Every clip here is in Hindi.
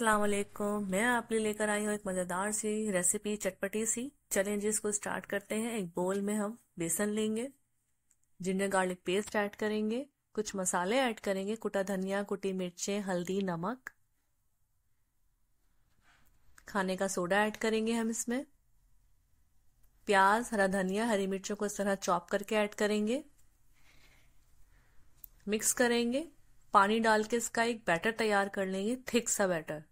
अस्सलाम वालेकुम मैं आप लिए लेकर आई हूँ एक मज़ेदार सी रेसिपी चटपटी सी चलें जी इसको स्टार्ट करते हैं एक बोल में हम बेसन लेंगे जिंजर गार्लिक पेस्ट ऐड करेंगे कुछ मसाले ऐड करेंगे कुटा धनिया कुटी मिर्चें हल्दी नमक खाने का सोडा ऐड करेंगे हम इसमें प्याज हरा धनिया हरी मिर्चों को इस तरह चॉप करके ऐड करेंगे मिक्स करेंगे पानी डाल के इसका एक बैटर तैयार कर लेंगे थिक सा बैटर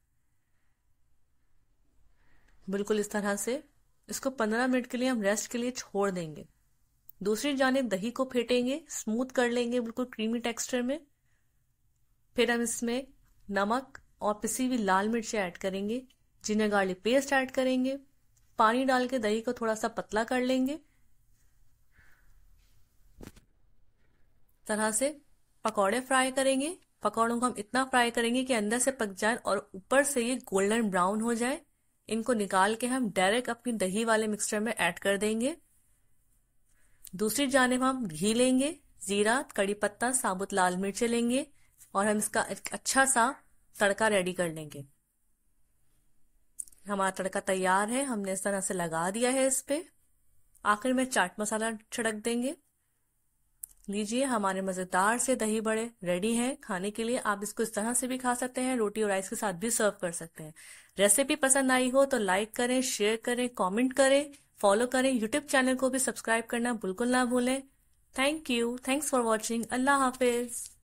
बिल्कुल इस तरह से इसको 15 मिनट के लिए हम रेस्ट के लिए छोड़ देंगे दूसरी जाने दही को फेंटेंगे स्मूथ कर लेंगे बिल्कुल क्रीमी टेक्सचर में फिर हम इसमें नमक और पिसी हुई लाल मिर्च ऐड करेंगे जिन्हें गार्लिक पेस्ट ऐड करेंगे पानी डाल के दही को थोड़ा सा पतला कर लेंगे तरह से पकौड़े फ्राई करेंगे पकौड़ों को हम इतना फ्राई करेंगे कि अंदर से पक जाए और ऊपर से ये गोल्डन ब्राउन हो जाए इनको निकाल के हम डायरेक्ट अपनी दही वाले मिक्सचर में ऐड कर देंगे दूसरी जानब हम घी लेंगे जीरा कड़ी पत्ता साबुत लाल मिर्च लेंगे और हम इसका एक अच्छा सा तड़का रेडी कर लेंगे हमारा तड़का तैयार है हमने इस तरह से लगा दिया है इस पे आखिर में चाट मसाला छिड़क देंगे लीजिए हमारे मजेदार से दही बड़े रेडी हैं खाने के लिए आप इसको इस तरह से भी खा सकते हैं रोटी और राइस के साथ भी सर्व कर सकते हैं रेसिपी पसंद आई हो तो लाइक करें शेयर करें कमेंट करें फॉलो करें यूट्यूब चैनल को भी सब्सक्राइब करना बिल्कुल ना भूलें thank you thanks for watching अल्लाह हाफिज़